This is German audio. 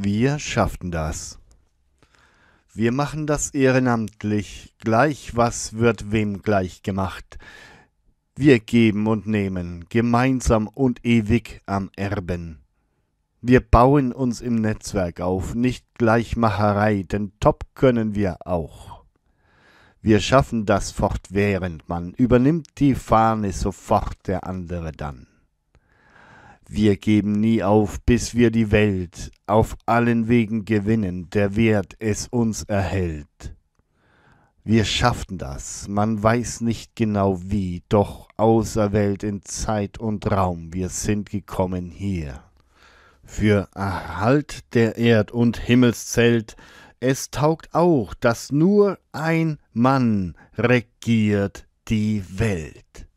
Wir schafften das. Wir machen das ehrenamtlich, gleich was wird wem gleich gemacht. Wir geben und nehmen, gemeinsam und ewig am Erben. Wir bauen uns im Netzwerk auf, nicht Gleichmacherei, denn top können wir auch. Wir schaffen das fortwährend, man übernimmt die Fahne sofort der andere dann. Wir geben nie auf, bis wir die Welt auf allen Wegen gewinnen, der Wert es uns erhält. Wir schafften das, man weiß nicht genau wie, doch außer Welt in Zeit und Raum, wir sind gekommen hier. Für Erhalt der Erd- und Himmelszelt, es taugt auch, dass nur ein Mann regiert die Welt.